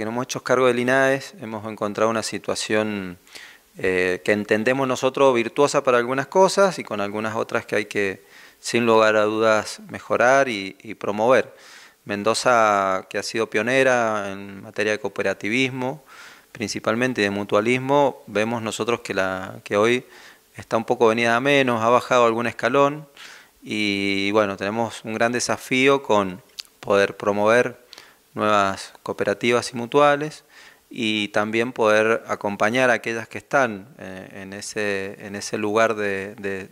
que nos hemos hecho cargo del INAES, hemos encontrado una situación eh, que entendemos nosotros virtuosa para algunas cosas y con algunas otras que hay que, sin lugar a dudas, mejorar y, promover. Mendoza, que ha sido pionera en materia de cooperativismo, principalmente de mutualismo, vemos nosotros que, la, que hoy está un poco venida a menos, ha bajado algún escalón y bueno, tenemos un gran desafío con poder promover nuevas cooperativas y mutuales y también poder acompañar a aquellas que están eh, en, ese, en ese lugar de,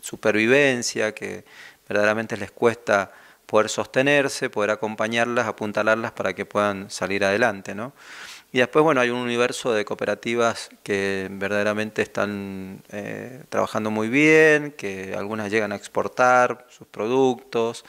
supervivencia, que verdaderamente les cuesta poder sostenerse, poder acompañarlas, apuntalarlas para que puedan salir adelante. Y después, bueno, hay un universo de cooperativas que verdaderamente están eh, trabajando muy bien, que algunas llegan a exportar sus productos,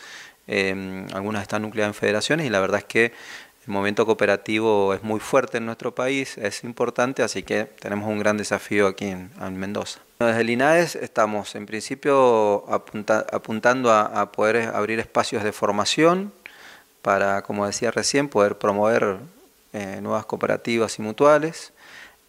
Em, algunas están nucleadas en federaciones y la verdad es que el movimiento cooperativo es muy fuerte en nuestro país, es importante, así que tenemos un gran desafío aquí en, Mendoza. Desde el INAES estamos en principio apuntando a, poder abrir espacios de formación para, como decía recién, poder promover eh, nuevas cooperativas y mutuales.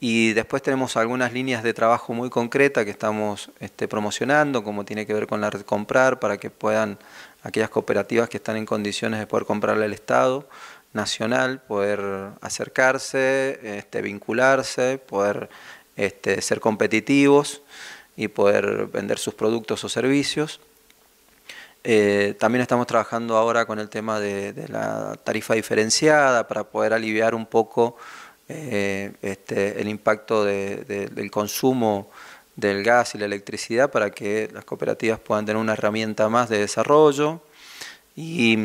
Y después tenemos algunas líneas de trabajo muy concretas que estamos este, promocionando, como tiene que ver con la red comprar, para que puedan aquellas cooperativas que están en condiciones de poder comprarle al Estado nacional, poder acercarse, este, vincularse, poder este, ser competitivos y poder vender sus productos o servicios. Eh, también estamos trabajando ahora con el tema de la tarifa diferenciada para poder aliviar un poco eh, este, el impacto del consumo del gas y la electricidad para que las cooperativas puedan tener una herramienta más de desarrollo. Y,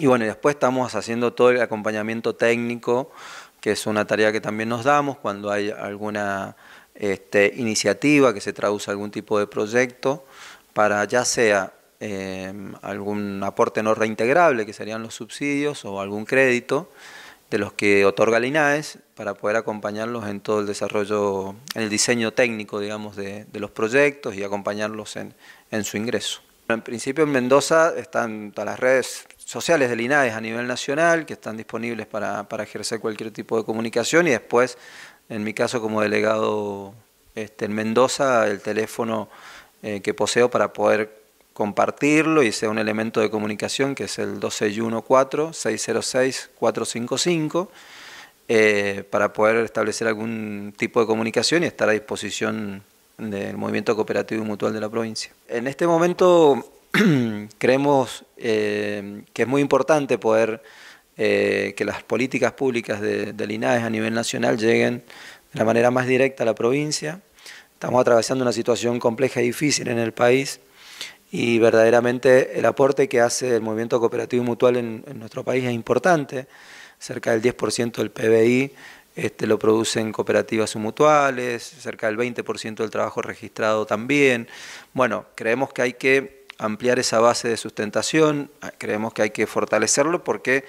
bueno, después estamos haciendo todo el acompañamiento técnico, que es una tarea que también nos damos cuando hay alguna este, iniciativa que se traduce a algún tipo de proyecto, para ya sea eh, algún aporte no reintegrable, que serían los subsidios, o algún crédito de los que otorga linaes para poder acompañarlos en todo el desarrollo, en el diseño técnico, digamos, de, los proyectos y acompañarlos en, su ingreso. En principio en Mendoza están todas las redes sociales de INAES a nivel nacional que están disponibles para, ejercer cualquier tipo de comunicación y después, en mi caso como delegado este, en Mendoza, el teléfono eh, que poseo para poder compartirlo y sea un elemento de comunicación que es el 2614-606-455 eh, para poder establecer algún tipo de comunicación y estar a disposición del movimiento cooperativo y mutual de la provincia. En este momento creemos eh, que es muy importante poder eh, que las políticas públicas de, del INAES a nivel nacional lleguen de la manera más directa a la provincia. Estamos atravesando una situación compleja y difícil en el país y verdaderamente el aporte que hace el movimiento cooperativo y mutual en, nuestro país es importante, cerca del 10% del PBI este, lo producen cooperativas y mutuales, cerca del 20% del trabajo registrado también. Bueno, creemos que hay que ampliar esa base de sustentación, ah, creemos que hay que fortalecerlo porque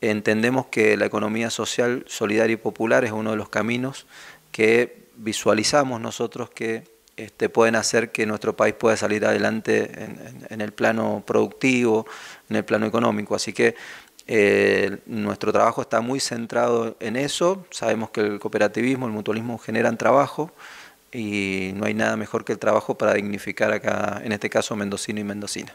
entendemos que la economía social, solidaria y popular es uno de los caminos que visualizamos nosotros que este, pueden hacer que nuestro país pueda salir adelante en, el plano productivo, en el plano económico. Así que eh, nuestro trabajo está muy centrado en eso. Sabemos que el cooperativismo, el mutualismo generan trabajo y no hay nada mejor que el trabajo para dignificar acá, en este caso, mendocino y mendocina.